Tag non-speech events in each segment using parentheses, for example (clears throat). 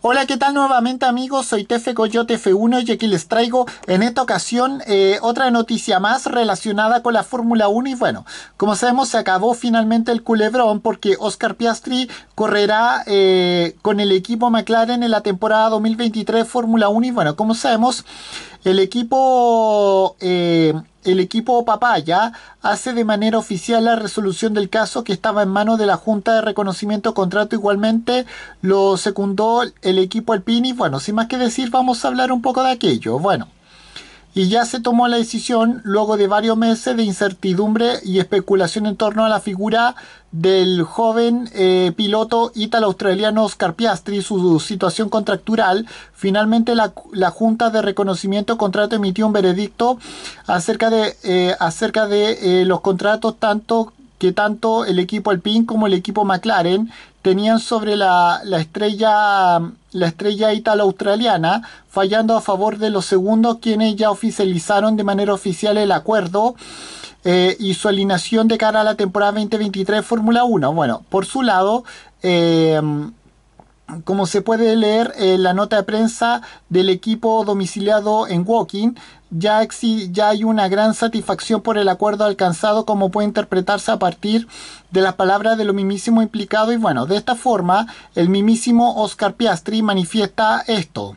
Hola, ¿qué tal nuevamente amigos? Soy Tefe Coyote F1 y aquí les traigo en esta ocasión eh, otra noticia más relacionada con la Fórmula 1 y bueno, como sabemos se acabó finalmente el culebrón porque Oscar Piastri correrá eh, con el equipo McLaren en la temporada 2023 Fórmula 1 y bueno, como sabemos el equipo... Eh, el equipo Papaya hace de manera oficial la resolución del caso que estaba en manos de la Junta de Reconocimiento Contrato. Igualmente lo secundó el equipo Alpini. Bueno, sin más que decir, vamos a hablar un poco de aquello. Bueno y ya se tomó la decisión luego de varios meses de incertidumbre y especulación en torno a la figura del joven eh, piloto italo australiano Oscar Piastri, su, situación contractual. Finalmente la, Junta de Reconocimiento Contrato emitió un veredicto acerca de, eh, acerca de eh, los contratos tanto que tanto el equipo Alpine como el equipo McLaren tenían sobre la, la estrella la estrella italo-australiana, fallando a favor de los segundos, quienes ya oficializaron de manera oficial el acuerdo eh, y su alineación de cara a la temporada 2023 Fórmula 1. Bueno, por su lado, eh, como se puede leer en eh, la nota de prensa del equipo domiciliado en Woking, ya, ya, hay una gran satisfacción por el acuerdo alcanzado, como puede interpretarse a partir de las palabras de lo mismísimo implicado. Y bueno, de esta forma, el mismísimo Oscar Piastri manifiesta esto.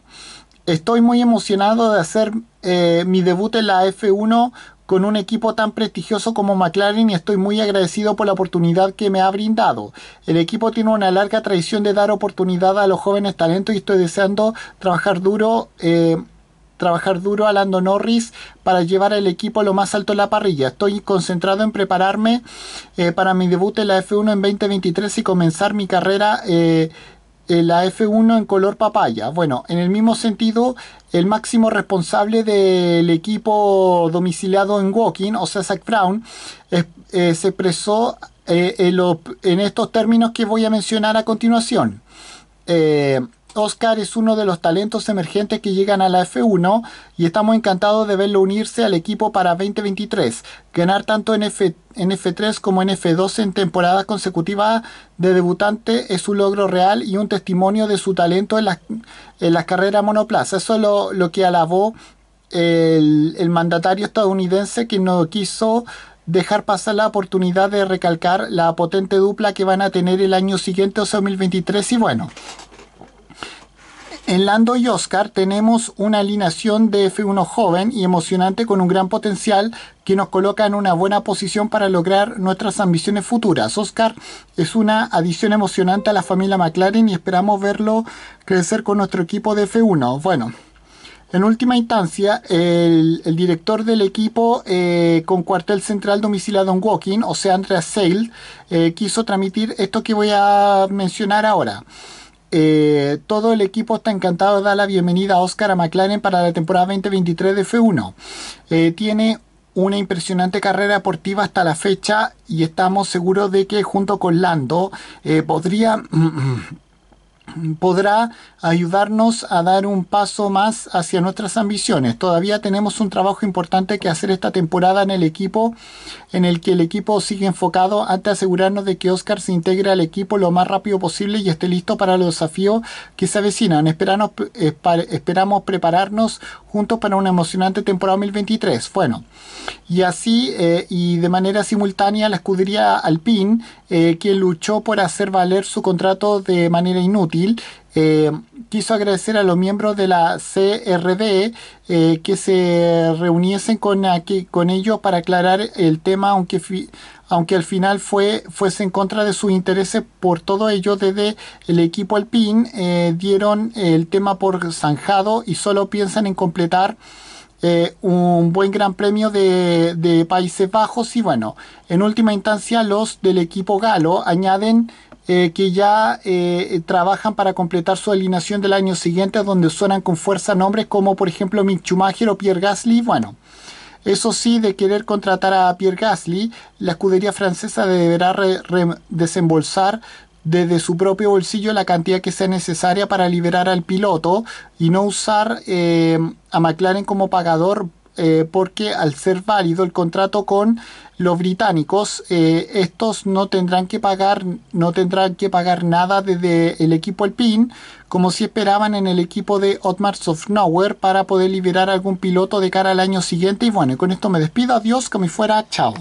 Estoy muy emocionado de hacer eh, mi debut en la F1 con un equipo tan prestigioso como McLaren y estoy muy agradecido por la oportunidad que me ha brindado. El equipo tiene una larga tradición de dar oportunidad a los jóvenes talentos y estoy deseando trabajar duro. Eh, trabajar duro a Lando Norris para llevar al equipo lo más alto de la parrilla. Estoy concentrado en prepararme eh, para mi debut en la F1 en 2023 y comenzar mi carrera eh, eh, la F1 en color papaya. Bueno, en el mismo sentido, el máximo responsable del equipo domiciliado en Woking, o sea, Zach Brown, eh, se expresó eh, en, estos términos que voy a mencionar a continuación. Oscar es uno de los talentos emergentes que llegan a la F1 y estamos encantados de verlo unirse al equipo para 2023, ganar tanto en, F, 3 como en F2 en temporadas consecutivas de debutante es un logro real y un testimonio de su talento en las, carreras monoplaza. Eso es lo, que alabó el, el mandatario estadounidense que no quiso dejar pasar la oportunidad de recalcar la potente dupla que van a tener el año siguiente, o sea, 2023, y bueno, en Lando y Oscar tenemos una alineación de F1 joven y emocionante con un gran potencial que nos coloca en una buena posición para lograr nuestras ambiciones futuras. Oscar es una adición emocionante a la familia McLaren y esperamos verlo crecer con nuestro equipo de F1. Bueno, en última instancia, el, director del equipo eh, con cuartel central domiciliado en Woking, o sea, Andrea Sale, eh, quiso transmitir esto que voy a mencionar ahora. Eh, todo el equipo está encantado de dar la bienvenida a Oscar a McLaren para la temporada 2023 de F1. Eh, tiene una impresionante carrera deportiva hasta la fecha y estamos seguros de que junto con Lando eh, podría... (clears throat) Mm, mm, podrá ayudarnos a dar un paso más hacia nuestras ambiciones. Todavía tenemos un trabajo importante que hacer esta temporada en el equipo, en el que el equipo sigue enfocado ...ante asegurarnos de que Oscar se integre al equipo lo más rápido posible y esté listo para los desafíos que se avecinan. esperamos eh, prepararnos juntos para una emocionante temporada 2023. Bueno, y así eh, y de manera simultánea la escudería Alpine eh, quien luchó por hacer valer su contrato de manera inútil. Eh, quiso agradecer a los miembros de la CRD eh, que se reuniesen con, ellos para aclarar el tema, aunque, al final fue, fuese en contra de sus intereses. Por todo ello, desde el equipo Alpine dieron el tema por zanjado y solo piensan en completar eh, un buen gran premio de, Países Bajos y bueno, en última instancia los del equipo galo añaden eh, que ya eh, trabajan para completar su alineación del año siguiente donde suenan con fuerza nombres como por ejemplo Mick o Pierre Gasly, bueno. Eso sí, de querer contratar a Pierre Gasly, la escudería francesa deberá desembolsar desde su propio bolsillo la cantidad que sea necesaria para liberar al piloto y no usar eh, a McLaren como pagador eh, porque al ser válido el contrato con los británicos, eh, estos no tendrán que pagar, no tendrán que pagar nada desde el equipo Alpine, como si esperaban en el equipo de Otmar Sofnauer para poder liberar algún piloto de cara al año siguiente. Y bueno, con esto me despido, adiós, me fuera, chao.